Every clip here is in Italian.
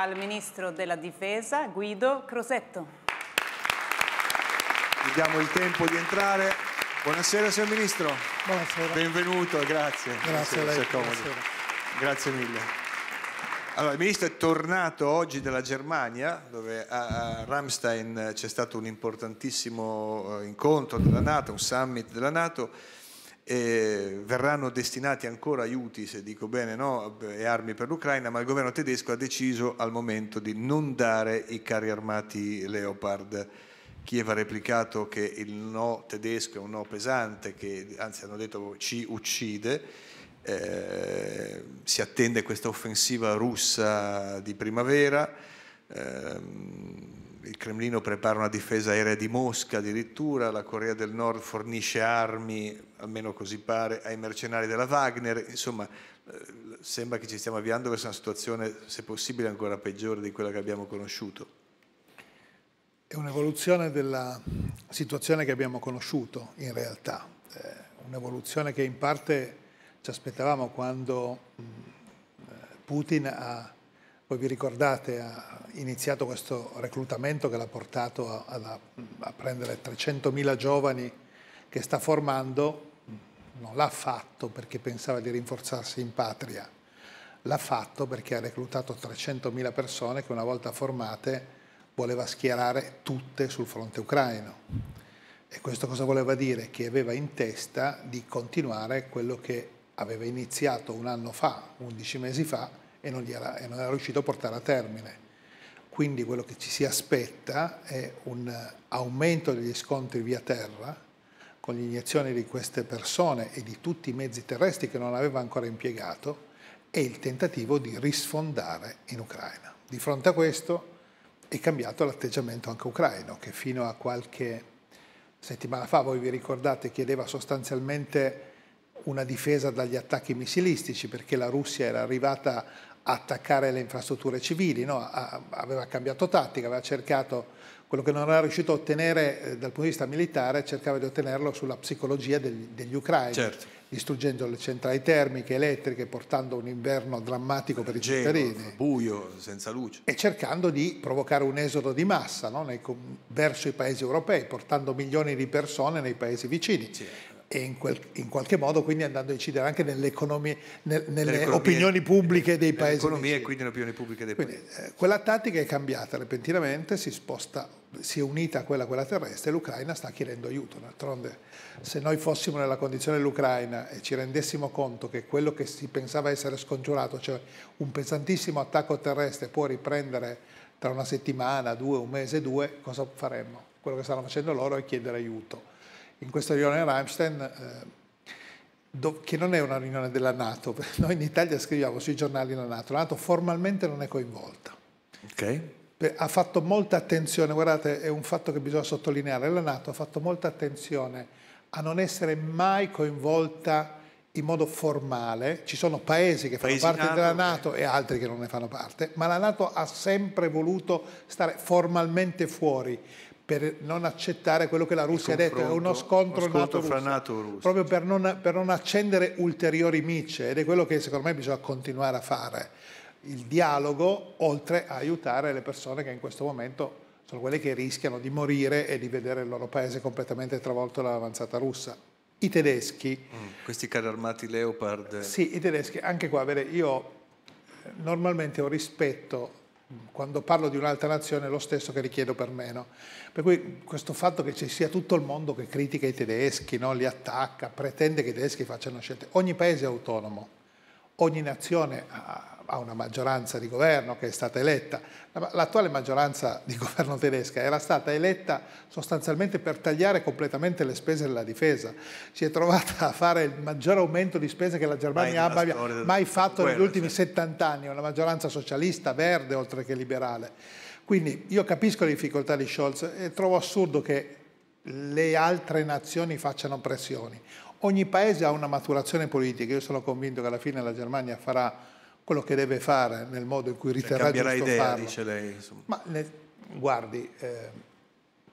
al Ministro della Difesa Guido Crosetto. Gli diamo il tempo di entrare. Buonasera, signor Ministro. Buonasera. Benvenuto, grazie. Grazie Buonasera, a lei. Buonasera. Grazie mille. Allora, il ministro è tornato oggi dalla Germania, dove a Ramstein c'è stato un importantissimo eh, incontro della Nato, un summit della Nato eh, verranno destinati ancora aiuti, se dico bene, no, e armi per l'Ucraina, ma il governo tedesco ha deciso al momento di non dare i carri armati Leopard. Kiev ha replicato che il no tedesco è un no pesante, che anzi hanno detto ci uccide. Eh, si attende questa offensiva russa di primavera. Eh, il Cremlino prepara una difesa aerea di Mosca addirittura, la Corea del Nord fornisce armi, almeno così pare, ai mercenari della Wagner, insomma eh, sembra che ci stiamo avviando verso una situazione, se possibile, ancora peggiore di quella che abbiamo conosciuto. È un'evoluzione della situazione che abbiamo conosciuto in realtà, eh, un'evoluzione che in parte ci aspettavamo quando mm, eh, Putin ha voi vi ricordate, ha iniziato questo reclutamento che l'ha portato a, a, a prendere 300.000 giovani che sta formando, non l'ha fatto perché pensava di rinforzarsi in patria, l'ha fatto perché ha reclutato 300.000 persone che una volta formate voleva schierare tutte sul fronte ucraino. E questo cosa voleva dire? Che aveva in testa di continuare quello che aveva iniziato un anno fa, 11 mesi fa, e non, era, e non era riuscito a portare a termine. Quindi quello che ci si aspetta è un aumento degli scontri via terra, con l'iniezione di queste persone e di tutti i mezzi terrestri che non aveva ancora impiegato e il tentativo di risfondare in Ucraina. Di fronte a questo è cambiato l'atteggiamento anche ucraino, che fino a qualche settimana fa, voi vi ricordate, chiedeva sostanzialmente una difesa dagli attacchi missilistici perché la Russia era arrivata attaccare le infrastrutture civili, no? aveva cambiato tattica, aveva cercato quello che non era riuscito a ottenere eh, dal punto di vista militare, cercava di ottenerlo sulla psicologia degli, degli ucraini, certo. distruggendo le centrali termiche, elettriche, portando un inverno drammatico per Geno, i cittadini. Buio, senza luce. E cercando di provocare un esodo di massa no? nei, verso i paesi europei, portando milioni di persone nei paesi vicini. Sì e in, quel, in, qualche modo quindi andando a incidere anche nelle, nel, nelle, opinioni pubbliche dei paesi. Economie e quindi nelle opinioni pubbliche dei quindi, paesi. Eh, quella tattica è cambiata repentinamente, si sposta, si è unita a quella, quella terrestre e l'Ucraina sta chiedendo aiuto. D'altronde, se noi fossimo nella condizione dell'Ucraina e ci rendessimo conto che quello che si pensava essere scongiurato, cioè un pesantissimo attacco terrestre, può riprendere tra una settimana, due, un mese, due, cosa faremmo? Quello che stanno facendo loro è chiedere aiuto in questa riunione a Ramstein, eh, che non è una riunione della Nato, noi in Italia scriviamo sui giornali la Nato, la Nato formalmente non è coinvolta. Okay. Ha fatto molta attenzione, guardate, è un fatto che bisogna sottolineare, la Nato ha fatto molta attenzione a non essere mai coinvolta in modo formale, ci sono paesi che paesi fanno parte NATO, della Nato okay. e altri che non ne fanno parte, ma la Nato ha sempre voluto stare formalmente fuori, per non accettare quello che la Russia ha detto, è uno scontro, uno scontro fra NATO, e Russia. proprio per non, per non accendere ulteriori micce ed è quello che secondo me bisogna continuare a fare, il dialogo oltre a aiutare le persone che in questo momento sono quelle che rischiano di morire e di vedere il loro paese completamente travolto dall'avanzata russa. I tedeschi... Mm, questi carri armati Leopard... Sì, i tedeschi, anche qua, vede, io eh, normalmente ho rispetto quando parlo di un'altra nazione è lo stesso che richiedo per meno. Per cui questo fatto che ci sia tutto il mondo che critica i tedeschi, no? li attacca, pretende che i tedeschi facciano scelte. Ogni paese è autonomo, ogni nazione ha ha una maggioranza di governo che è stata eletta. L'attuale maggioranza di governo tedesca era stata eletta sostanzialmente per tagliare completamente le spese della difesa. Si è trovata a fare il maggior aumento di spese che la Germania mai abbia mai fatto guerra, negli ultimi cioè. 70 anni, una maggioranza socialista, verde oltre che liberale. Quindi io capisco le difficoltà di Scholz e trovo assurdo che le altre nazioni facciano pressioni. Ogni paese ha una maturazione politica, io sono convinto che alla fine la Germania farà quello che deve fare nel modo in cui cioè, riterrà cioè, cambierà idea, farlo. dice lei. Ma ne, guardi, eh,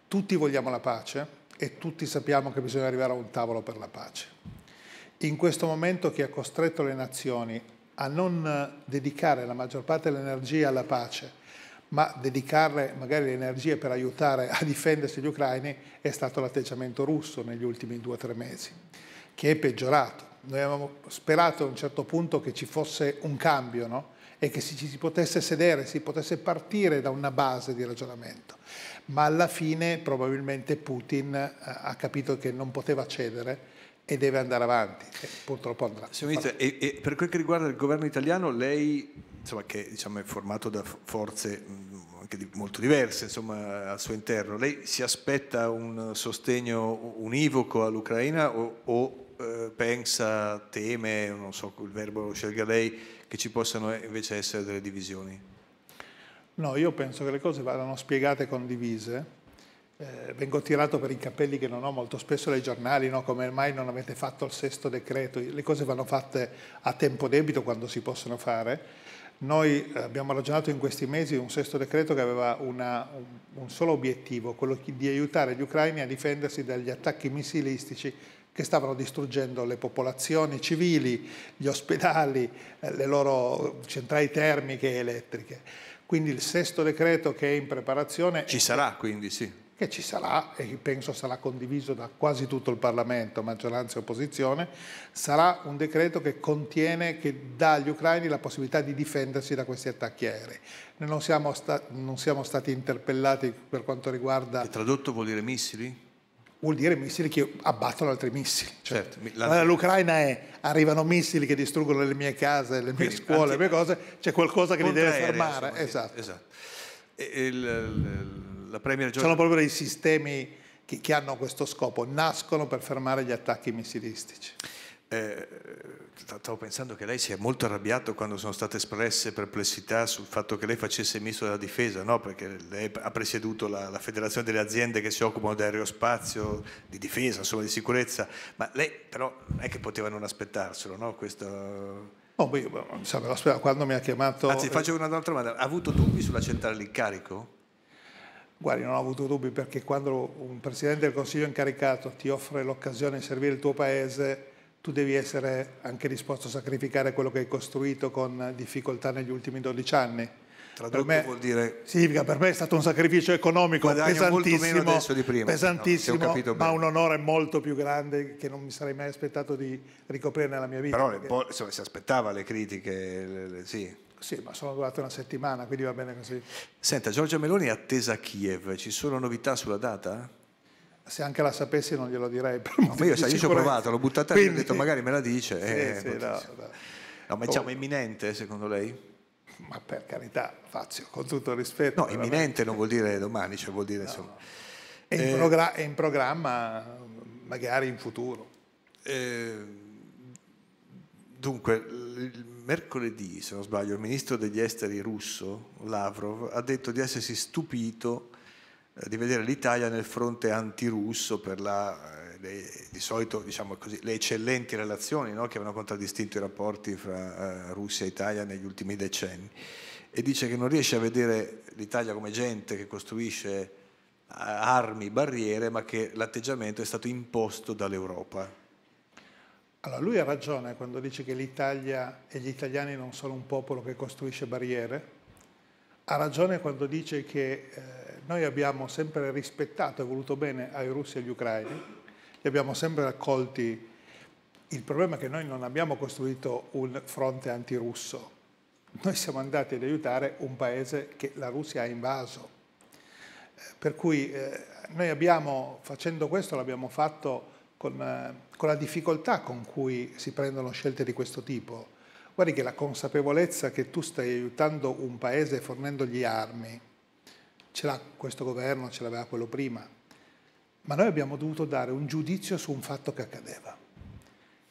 tutti vogliamo la pace e tutti sappiamo che bisogna arrivare a un tavolo per la pace. In questo momento chi ha costretto le nazioni a non dedicare la maggior parte dell'energia alla pace, ma dedicarle magari le energie per aiutare a difendersi gli ucraini è stato l'atteggiamento russo negli ultimi due o tre mesi, che è peggiorato noi avevamo sperato a un certo punto che ci fosse un cambio, no? e che ci si, potesse sedere, si potesse partire da una base di ragionamento. Ma alla fine probabilmente Putin eh, ha capito che non poteva cedere e deve andare avanti. E purtroppo andrà. Signor e, e per quel che riguarda il governo italiano, lei, insomma, che diciamo, è formato da forze anche molto diverse insomma, al suo interno, lei si aspetta un sostegno univoco all'Ucraina o, o eh, pensa, teme, non so, il verbo lo scelga lei, che ci possano invece essere delle divisioni? No, io penso che le cose vadano spiegate e condivise. Eh, vengo tirato per i capelli che non ho molto spesso dai giornali, no? come mai non avete fatto il sesto decreto, le cose vanno fatte a tempo debito quando si possono fare. Noi eh, abbiamo ragionato in questi mesi un sesto decreto che aveva una, un solo obiettivo, quello di aiutare gli ucraini a difendersi dagli attacchi missilistici che stavano distruggendo le popolazioni civili, gli ospedali, eh, le loro centrali termiche e elettriche. Quindi il sesto decreto che è in preparazione... Ci sarà quindi, sì che ci sarà e penso sarà condiviso da quasi tutto il Parlamento, maggioranza e opposizione, sarà un decreto che contiene, che dà agli ucraini la possibilità di difendersi da questi attacchi aerei. non siamo, sta non siamo stati interpellati per quanto riguarda... Il tradotto vuol dire missili? vuol dire missili che abbattono altri missili. Cioè, certo, la... L'Ucraina è, arrivano missili che distruggono le mie case, le mie scuole, anche... le mie cose, c'è qualcosa che li deve fermare. Insomma, esatto. esatto. E, il, la Premier Giorgia... Sono proprio dei sistemi che, che hanno questo scopo, nascono per fermare gli attacchi missilistici. Eh, stavo pensando che lei si è molto arrabbiato quando sono state espresse perplessità sul fatto che lei facesse il ministro della difesa, no? perché lei ha presieduto la, la, federazione delle aziende che si occupano di aerospazio, di difesa, insomma di sicurezza, ma lei però non è che poteva non aspettarselo, no? Questo... Oh, io, quando mi ha chiamato... Anzi, eh, faccio un'altra domanda, ha avuto dubbi sulla centrale di Guardi, non ho avuto dubbi perché quando un Presidente del Consiglio incaricato ti offre l'occasione di servire il tuo Paese tu devi essere anche disposto a sacrificare quello che hai costruito con difficoltà negli ultimi 12 anni. Tradotto per me, vuol dire... Significa, per me è stato un sacrificio economico pesantissimo, prima, pesantissimo no, ma un onore molto più grande che non mi sarei mai aspettato di ricoprire nella mia vita. Però perché... insomma, si aspettava le critiche, le, le, sì. Sì, ma sono durate una settimana, quindi va bene così. Senta, Giorgia Meloni è attesa a Kiev, ci sono novità sulla data? se anche la sapessi non glielo direi per no, io, io ci ho provato, l'ho buttata lì e ho detto magari me la dice. Sì, eh, sì, no, no. ma diciamo oh. imminente secondo lei? Ma per carità, Fazio, con tutto il rispetto. No, veramente. imminente non vuol dire domani, cioè vuol dire insomma. È, eh, in progra- è, in programma, magari in futuro. Eh, dunque, il mercoledì, se non sbaglio, il ministro degli esteri russo, Lavrov, ha detto di essersi stupito eh, di vedere l'Italia nel fronte antirusso per la, eh, le, di solito diciamo così, le eccellenti relazioni no? che avevano contraddistinto i rapporti fra eh, Russia e Italia negli ultimi decenni e dice che non riesce a vedere l'Italia come gente che costruisce eh, armi, barriere, ma che l'atteggiamento è stato imposto dall'Europa. Allora, lui ha ragione quando dice che l'Italia e gli italiani non sono un popolo che costruisce barriere. Ha ragione quando dice che eh, noi abbiamo sempre rispettato e voluto bene ai russi e agli ucraini, li abbiamo sempre accolti. Il problema è che noi non abbiamo costruito un fronte antirusso. Noi siamo andati ad aiutare un paese che la Russia ha invaso. Eh, per cui eh, noi abbiamo, facendo questo, l'abbiamo fatto con, eh, con la difficoltà con cui si prendono scelte di questo tipo. Guardi che la consapevolezza che tu stai aiutando un paese fornendogli armi, ce l'ha questo governo, ce l'aveva quello prima, ma noi abbiamo dovuto dare un giudizio su un fatto che accadeva.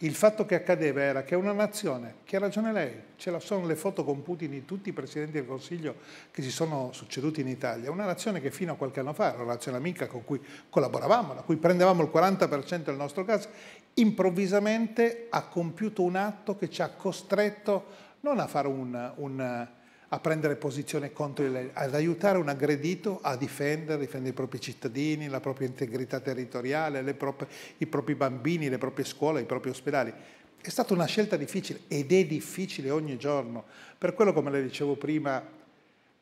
Il fatto che accadeva era che una nazione, che ha ragione lei, ce la sono le foto con Putin di tutti i presidenti del Consiglio che si sono succeduti in Italia, una nazione che fino a qualche anno fa era una nazione amica con cui collaboravamo, da cui prendevamo il 40% del nostro gas, improvvisamente ha compiuto un atto che ci ha costretto non a fare un, un a prendere posizione contro di lei, ad aiutare un aggredito a difendere, difendere i propri cittadini, la propria integrità territoriale, proprie, i propri bambini, le proprie scuole, i propri ospedali. È stata una scelta difficile ed è difficile ogni giorno. Per quello, come le dicevo prima,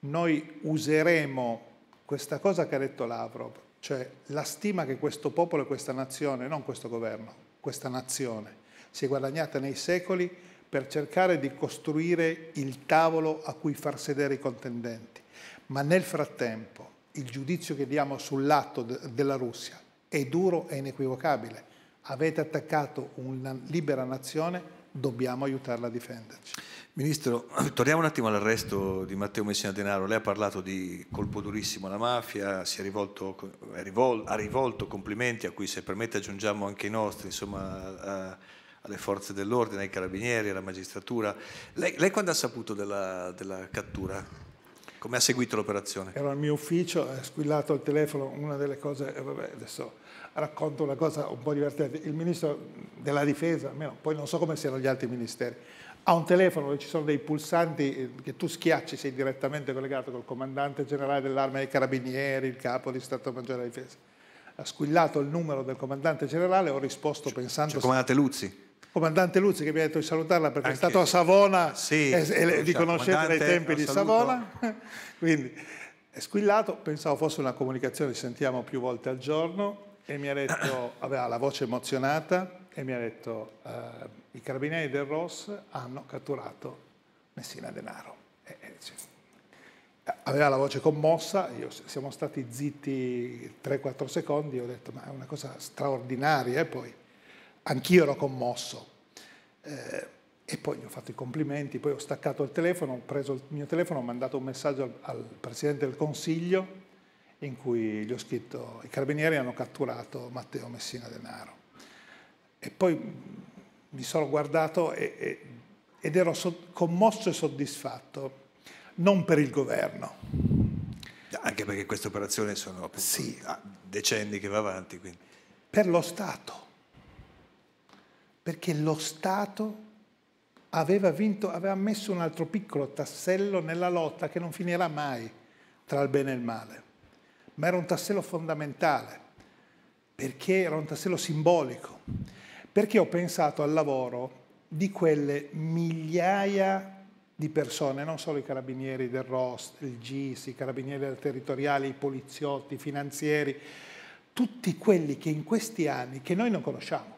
noi useremo questa cosa che ha detto Lavrov, cioè la stima che questo popolo e questa nazione, non questo governo, questa nazione, si è guadagnata nei secoli per cercare di costruire il tavolo a cui far sedere i contendenti. Ma nel frattempo il giudizio che diamo sull'atto de della Russia è duro e inequivocabile. Avete attaccato una libera nazione, dobbiamo aiutarla a difenderci. Ministro, torniamo un attimo all'arresto di Matteo Messina Denaro. Lei ha parlato di colpo durissimo alla mafia, è rivolto, è rivolto, ha rivolto complimenti a cui se permette aggiungiamo anche i nostri, insomma, a, alle forze dell'ordine, ai carabinieri, alla magistratura. Lei, lei quando ha saputo della, della cattura? Come ha seguito l'operazione? Ero al mio ufficio, ha squillato il telefono, una delle cose, eh, vabbè, adesso racconto una cosa un po' divertente. Il ministro della difesa, almeno, poi non so come siano gli altri ministeri, ha un telefono dove ci sono dei pulsanti eh, che tu schiacci, sei direttamente collegato col comandante generale dell'arma dei carabinieri, il capo di Stato Maggiore della Difesa. Ha squillato il numero del comandante generale, ho risposto cioè, pensando... Cioè, comandante Luzzi? comandante Luzzi che mi ha detto di salutarla perché Anche è stato a Savona sì, e, e li conoscete dai tempi di Savona, quindi è squillato, pensavo fosse una comunicazione, ci sentiamo più volte al giorno e mi ha detto, aveva la voce emozionata e mi ha detto uh, i carabinieri del ROS hanno catturato Messina Denaro. E, e, cioè, aveva la voce commossa, io, siamo stati zitti 3-4 secondi, ho detto ma è una cosa straordinaria e poi anch'io ero commosso. Eh, e poi gli ho fatto i complimenti, poi ho staccato il telefono, ho preso il mio telefono, ho mandato un messaggio al, al Presidente del Consiglio in cui gli ho scritto i carabinieri hanno catturato Matteo Messina Denaro. E poi mi sono guardato e, e, ed ero so, commosso e soddisfatto, non per il governo. Anche perché questa operazione sono sì. decenni che va avanti. Quindi. Per lo Stato perché lo Stato aveva, vinto, aveva messo un altro piccolo tassello nella lotta che non finirà mai tra il bene e il male, ma era un tassello fondamentale, perché era un tassello simbolico, perché ho pensato al lavoro di quelle migliaia di persone, non solo i carabinieri del ROS, il GIS, i carabinieri del territoriale, i poliziotti, i finanzieri, tutti quelli che in questi anni, che noi non conosciamo,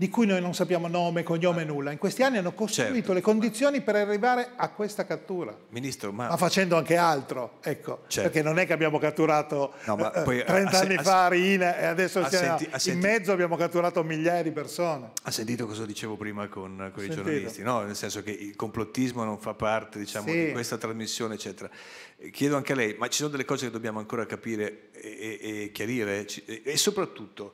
di cui noi non sappiamo nome, cognome, eh. nulla. In questi anni hanno costruito certo, le condizioni per arrivare a questa cattura. Ministro, ma... ma facendo anche altro, ecco, certo. perché non è che abbiamo catturato no, ma eh, poi, 30 anni fa Rina e adesso siamo, in mezzo abbiamo catturato migliaia di persone. Ha sentito cosa dicevo prima con, con i sentito. giornalisti, no? nel senso che il complottismo non fa parte diciamo, sì. di questa trasmissione, eccetera. Eh, chiedo anche a lei, ma ci sono delle cose che dobbiamo ancora capire e, e, e chiarire e soprattutto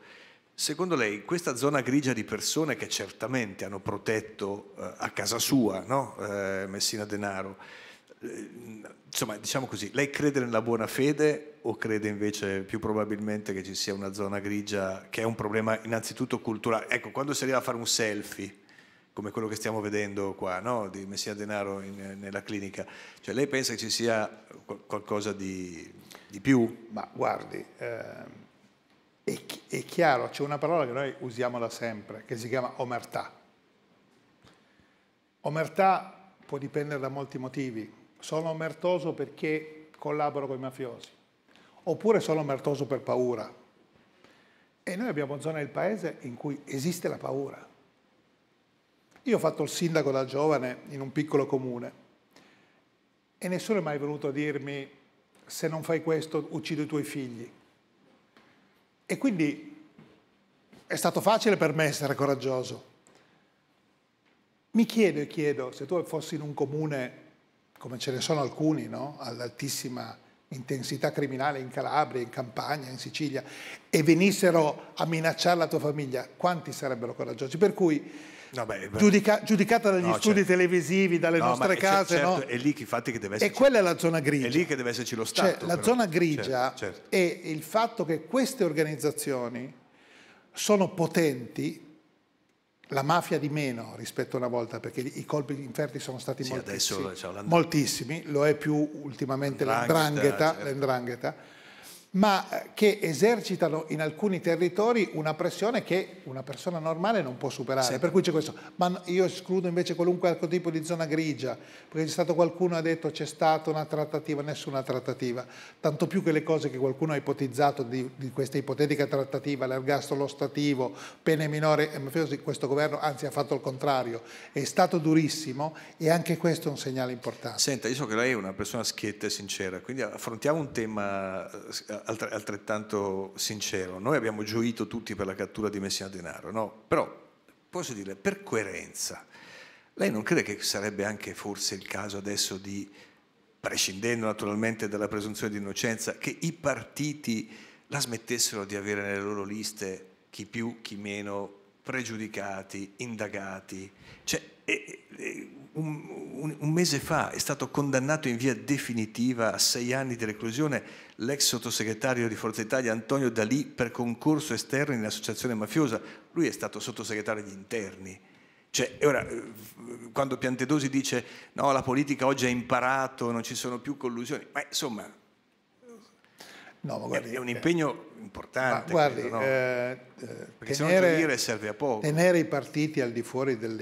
Secondo lei questa zona grigia di persone che certamente hanno protetto eh, a casa sua no? eh, Messina Denaro, eh, insomma diciamo così, lei crede nella buona fede o crede invece più probabilmente che ci sia una zona grigia che è un problema innanzitutto culturale? Ecco, quando si arriva a fare un selfie come quello che stiamo vedendo qua, no? di Messina Denaro in, nella clinica, cioè lei pensa che ci sia qualcosa di, di più? Ma guardi... Ehm è, è chiaro, c'è una parola che noi usiamo da sempre, che si chiama omertà. Omertà può dipendere da molti motivi. Sono omertoso perché collaboro con i mafiosi, oppure sono omertoso per paura. E noi abbiamo zone del paese in cui esiste la paura. Io ho fatto il sindaco da giovane in un piccolo comune e nessuno è mai venuto a dirmi se non fai questo uccido i tuoi figli. E quindi è stato facile per me essere coraggioso. Mi chiedo e chiedo, se tu fossi in un comune, come ce ne sono alcuni, no? all'altissima intensità criminale in Calabria, in Campania, in Sicilia, e venissero a minacciare la tua famiglia, quanti sarebbero coraggiosi? Per cui No, beh, beh. Giudica, giudicata dagli no, studi certo. televisivi, dalle no, nostre case. Certo, no? È lì che infatti che deve esserci. E quella è la zona grigia. È lì che deve esserci lo cioè, Stato. Cioè, la però. zona certo, grigia certo, è il fatto che queste organizzazioni sono potenti, la mafia di meno rispetto a una volta, perché i colpi inferti sono stati sì, moltissimi, cioè, moltissimi, lo è più ultimamente l'andrangheta certo ma che esercitano in alcuni territori una pressione che una persona normale non può superare. Sì. Per cui c'è questo. Ma io escludo invece qualunque altro tipo di zona grigia, perché c'è stato qualcuno che ha detto c'è stata una trattativa, nessuna trattativa. Tanto più che le cose che qualcuno ha ipotizzato di, di questa ipotetica trattativa, l'ergastolo stativo, pene minore e eh, mafiosi, questo governo anzi ha fatto il contrario. È stato durissimo e anche questo è un segnale importante. Senta, io so che lei è una persona schietta e sincera, quindi affrontiamo un tema eh, eh, altrettanto sincero, noi abbiamo gioito tutti per la cattura di Messina Denaro, no? però posso dire per coerenza, lei non crede che sarebbe anche forse il caso adesso di, prescindendo naturalmente dalla presunzione di innocenza, che i partiti la smettessero di avere nelle loro liste chi più, chi meno pregiudicati, indagati, cioè, è, e, un, un, un mese fa è stato condannato in via definitiva a sei anni di reclusione l'ex sottosegretario di Forza Italia Antonio Dalì per concorso esterno in associazione mafiosa. Lui è stato sottosegretario agli interni. Cioè, ora, eh, quando Piantedosi dice no, la politica oggi ha imparato, non ci sono più collusioni, ma insomma no, ma guardi, è un eh, impegno importante. Ma guardi, credo, no? eh, eh perché tenere, se no dire serve a poco. Tenere i partiti al di fuori del,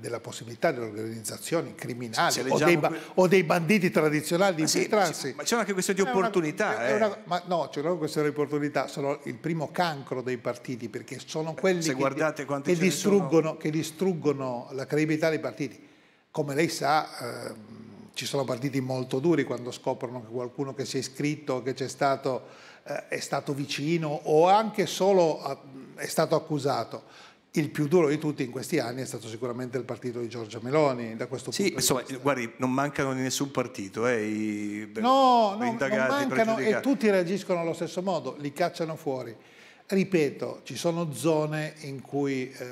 della possibilità delle organizzazioni criminali o, dei ba- o, dei, banditi tradizionali di infiltrarsi. Sì, ma c'è anche questione di opportunità. Una, eh. una, ma no, c'è una questione di opportunità, sono il primo cancro dei partiti perché sono quelli che, che, distruggono, che, distruggono, la credibilità dei partiti. Come lei sa, eh, ci sono partiti molto duri quando scoprono che qualcuno che si è iscritto, che c'è stato, eh, è stato vicino o anche solo eh, è stato accusato il più duro di tutti in questi anni è stato sicuramente il partito di Giorgia Meloni, da questo sì, punto insomma, di vista. Guardi, non mancano di nessun partito, eh, i no, no, indagati, non mancano e tutti reagiscono allo stesso modo, li cacciano fuori. Ripeto, ci sono zone in cui eh,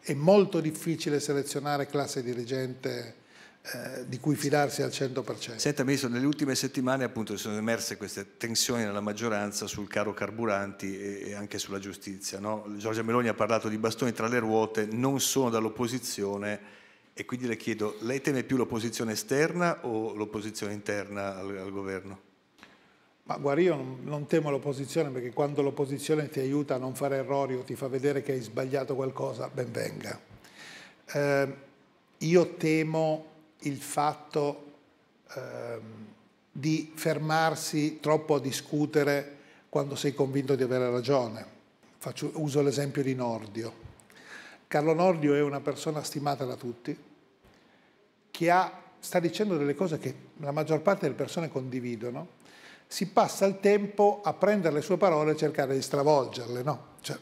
è molto difficile selezionare classe dirigente eh, di cui fidarsi al 100%. Senta Ministro, nelle ultime settimane appunto sono emerse queste tensioni nella maggioranza sul caro carburanti e, e anche sulla giustizia. No? Giorgia Meloni ha parlato di bastoni tra le ruote, non sono dall'opposizione e quindi le chiedo, lei teme più l'opposizione esterna o l'opposizione interna al, al governo? Ma guarda, io non, non temo l'opposizione perché quando l'opposizione ti aiuta a non fare errori o ti fa vedere che hai sbagliato qualcosa, ben venga. Eh, io temo il fatto ehm, di fermarsi troppo a discutere quando sei convinto di avere ragione. Faccio, uso l'esempio di Nordio. Carlo Nordio è una persona stimata da tutti, che ha, sta dicendo delle cose che la maggior parte delle persone condividono, si passa il tempo a prendere le sue parole e cercare di stravolgerle. No? Cioè,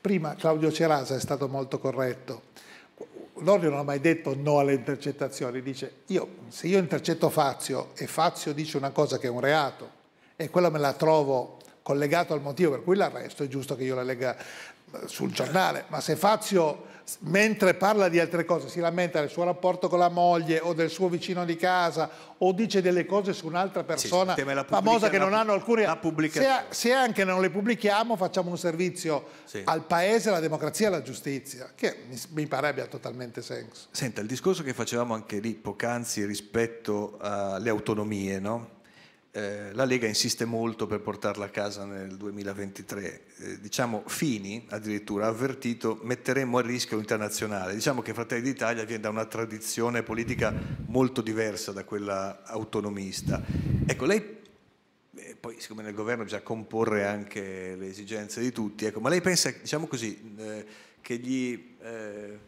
prima Claudio Cerasa è stato molto corretto, Lordi non ha mai detto no alle intercettazioni, dice io, se io intercetto Fazio e Fazio dice una cosa che è un reato e quella me la trovo collegato al motivo per cui l'arresto, è giusto che io la, lega, sul giornale, ma se Fazio mentre parla di altre cose, si lamenta del suo rapporto con la moglie o del suo vicino di casa o dice delle cose su un'altra persona sì, famosa che non hanno alcune... Se, se, anche non le pubblichiamo facciamo un servizio sì. al paese, alla democrazia e alla giustizia, che mi, mi pare abbia totalmente senso. Senta, il discorso che facevamo anche lì poc'anzi rispetto alle autonomie, no? Eh, la Lega insiste molto per portarla a casa nel 2023. Eh, diciamo, Fini addirittura ha avvertito metteremo a rischio l'internazionale. Diciamo che Fratelli d'Italia viene da una tradizione politica molto diversa da quella autonomista. Ecco, lei e eh, poi siccome nel governo bisogna comporre anche le esigenze di tutti, ecco, ma lei pensa, diciamo così, eh, che gli eh,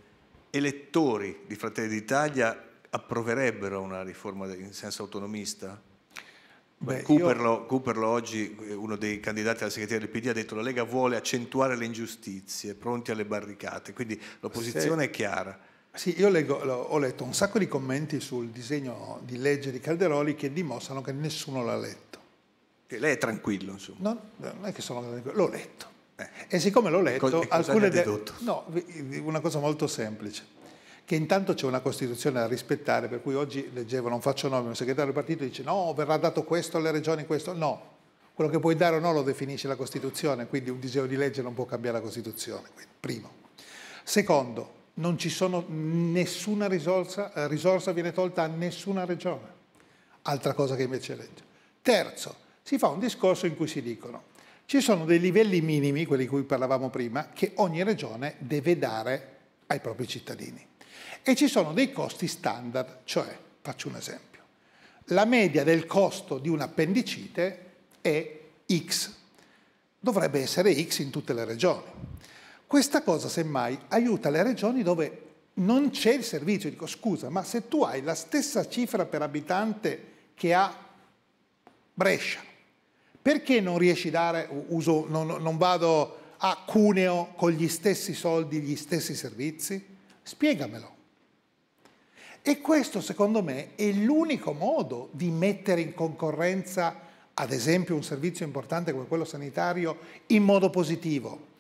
elettori di Fratelli d'Italia approverebbero una riforma in senso autonomista? Beh, Cooperlo, io... Cooperlo, oggi, eh, uno dei candidati alla segreteria del PD, ha detto che la Lega vuole accentuare le ingiustizie, pronti alle barricate, quindi l'opposizione Se... è chiara. Sì, io leggo, ho letto un sacco di commenti sul disegno di legge di Calderoli che dimostrano che nessuno l'ha letto. E lei è tranquillo, insomma. No, non è che sono tranquillo, l'ho letto. Eh. E siccome l'ho letto, e cosa, e cosa De... No, una cosa molto semplice che intanto c'è una Costituzione da rispettare, per cui oggi leggevo, non faccio nome, un segretario del partito dice no, verrà dato questo alle regioni, questo no. Quello che puoi dare o no lo definisce la Costituzione, quindi un disegno di legge non può cambiare la Costituzione, quindi, primo. Secondo, non ci sono nessuna risorsa, risorsa viene tolta a nessuna regione, altra cosa che invece legge. Terzo, si fa un discorso in cui si dicono ci sono dei livelli minimi, quelli di cui parlavamo prima, che ogni regione deve dare ai propri cittadini. E ci sono dei costi standard, cioè, faccio un esempio, la media del costo di un'appendicite è X, dovrebbe essere X in tutte le regioni. Questa cosa semmai aiuta le regioni dove non c'è il servizio. Dico scusa, ma se tu hai la stessa cifra per abitante che ha Brescia, perché non riesci a dare, uso, non, non vado a Cuneo con gli stessi soldi, gli stessi servizi? Spiegamelo. E questo, secondo me, è l'unico modo di mettere in concorrenza, ad esempio, un servizio importante come quello sanitario in modo positivo.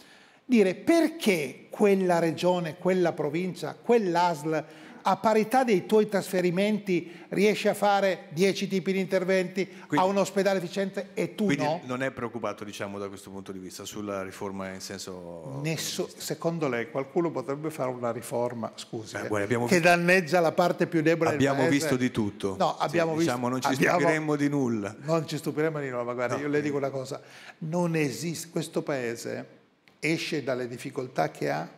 Dire perché quella regione, quella provincia, quell'ASL a parità dei tuoi trasferimenti riesci a fare 10 tipi di interventi quindi, a un ospedale efficiente e tu quindi no? non è preoccupato diciamo da questo punto di vista sulla riforma in senso... Nesso, secondo lei qualcuno potrebbe fare una riforma, scusi, eh, guarda, eh, che danneggia la parte più debole Abbiamo visto di tutto. No, abbiamo sì, visto... Diciamo, non ci abbiamo, stupiremmo di nulla. Non ci stupiremmo di nulla, ma guarda, no. io le dico una cosa, non esiste, questo paese esce dalle difficoltà che ha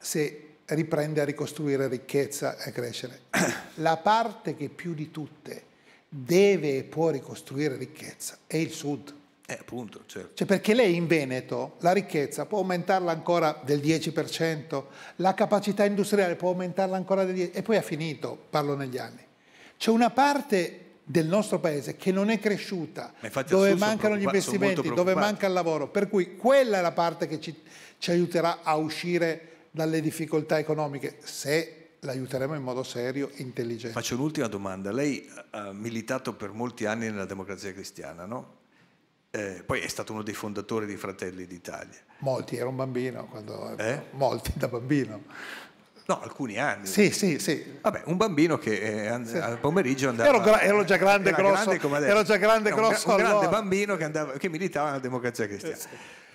se riprende a ricostruire ricchezza e crescere. La parte che più di tutte deve e può ricostruire ricchezza è il sud. Eh, appunto, certo. Cioè perché lei in Veneto la ricchezza può aumentarla ancora del 10%, la capacità industriale può aumentarla ancora del 10% e poi ha finito, parlo negli anni. C'è una parte del nostro paese che non è cresciuta, dove mancano gli investimenti, dove manca il lavoro, per cui quella è la parte che ci, ci aiuterà a uscire dalle difficoltà economiche, se l'aiuteremo in modo serio e intelligente. Faccio un'ultima domanda. Lei ha militato per molti anni nella democrazia cristiana, no? Eh, poi è stato uno dei fondatori di Fratelli d'Italia. Molti, era un bambino quando... Eh? Molti da bambino. No, alcuni anni. Sì, sì, sì. Vabbè, un bambino che eh, and- sì. al pomeriggio andava... Ero, gra- ero già grande e grosso. Grande ero già grande e grosso. Un, gra- un allora. bambino che, andava, che, militava nella democrazia cristiana. Eh, sì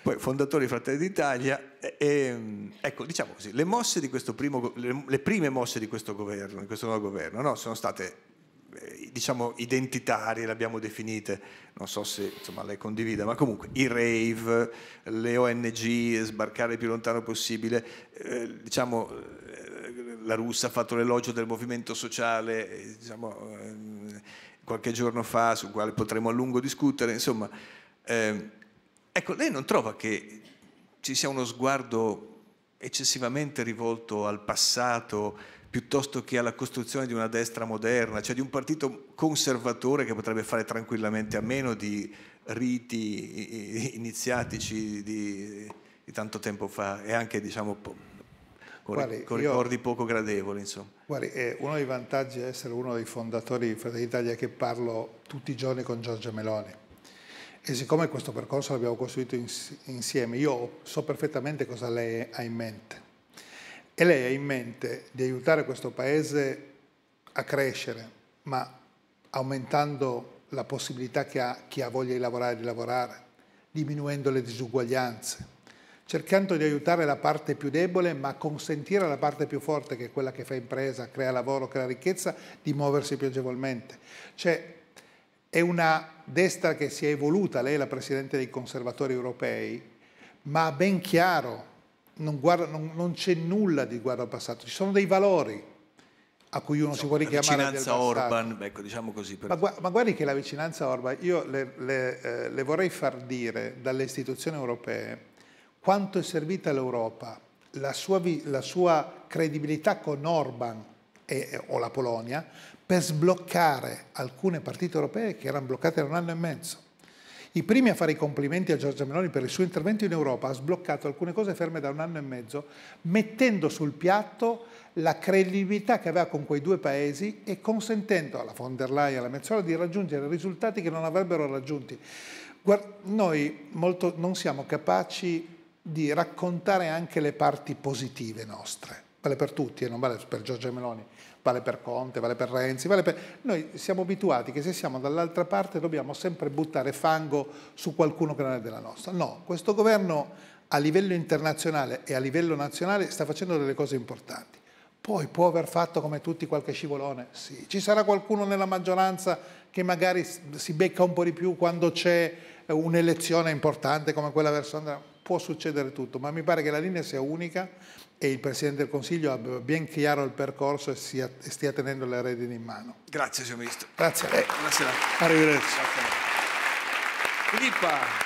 poi fondatore di Fratelli d'Italia. E, e, ecco, diciamo così, le, mosse di questo primo, le, le prime mosse di questo governo, di questo nuovo governo, no, sono state eh, diciamo identitarie, l'abbiamo definite, non so se insomma, lei condivida, ma comunque i rave, le ONG, sbarcare il più lontano possibile, eh, diciamo eh, la Russia ha fatto l'elogio del movimento sociale, eh, diciamo, eh, qualche giorno fa, sul quale potremo a lungo discutere, insomma, eh, Ecco, lei non trova che ci sia uno sguardo eccessivamente rivolto al passato piuttosto che alla costruzione di una destra moderna, cioè di un partito conservatore che potrebbe fare tranquillamente a meno di riti iniziatici di, di tanto tempo fa e anche diciamo con, guardi, ricordi io, poco gradevoli. Insomma. Guardi, eh, uno dei vantaggi di essere uno dei fondatori di Fratelli d'Italia è che parlo tutti i giorni con Giorgia Meloni e siccome questo percorso l'abbiamo costruito insieme, io so perfettamente cosa lei ha in mente. E lei ha in mente di aiutare questo Paese a crescere, ma aumentando la possibilità che ha chi ha voglia di lavorare di lavorare, diminuendo le disuguaglianze, cercando di aiutare la parte più debole ma consentire alla parte più forte, che è quella che fa impresa, crea lavoro, crea ricchezza, di muoversi più agevolmente. Cioè è una destra che si è evoluta, lei è la Presidente dei Conservatori Europei, ma ben chiaro, non, non, non c'è nulla di guardo al passato, ci sono dei valori a cui uno Insomma, si può richiamare. La vicinanza Orban, ecco, diciamo così. Per... Ma, ma, guardi che la vicinanza Orban, io le, le, eh, le vorrei far dire dalle istituzioni europee quanto è servita l'Europa, la, la sua credibilità con Orban e, o la Polonia, per sbloccare alcune partite europee che erano bloccate da un anno e mezzo. I primi a fare i complimenti a Giorgia Meloni per il suo intervento in Europa ha sbloccato alcune cose ferme da un anno e mezzo, mettendo sul piatto la credibilità che aveva con quei due paesi e consentendo alla von der Leyen e alla Mezzola di raggiungere risultati che non avrebbero raggiunti. Guarda, noi molto, non siamo capaci di raccontare anche le parti positive nostre, vale per tutti e non vale per Giorgia Meloni, vale per Conte, vale per Renzi, vale per... Noi siamo abituati che se siamo dall'altra parte dobbiamo sempre buttare fango su qualcuno che non è della nostra. No, questo governo a livello internazionale e a livello nazionale sta facendo delle cose importanti. Poi può aver fatto come tutti qualche scivolone? Sì. Ci sarà qualcuno nella maggioranza che magari si becca un po' di più quando c'è eh, un'elezione importante come quella verso Andrea? Può succedere tutto, ma mi pare che la linea sia unica e il Presidente del Consiglio abbia ben chiaro il percorso e, sia, e stia tenendo le redini in mano. Grazie, signor Ministro. Grazie a lei. Buonasera. Arrivederci. Filippa.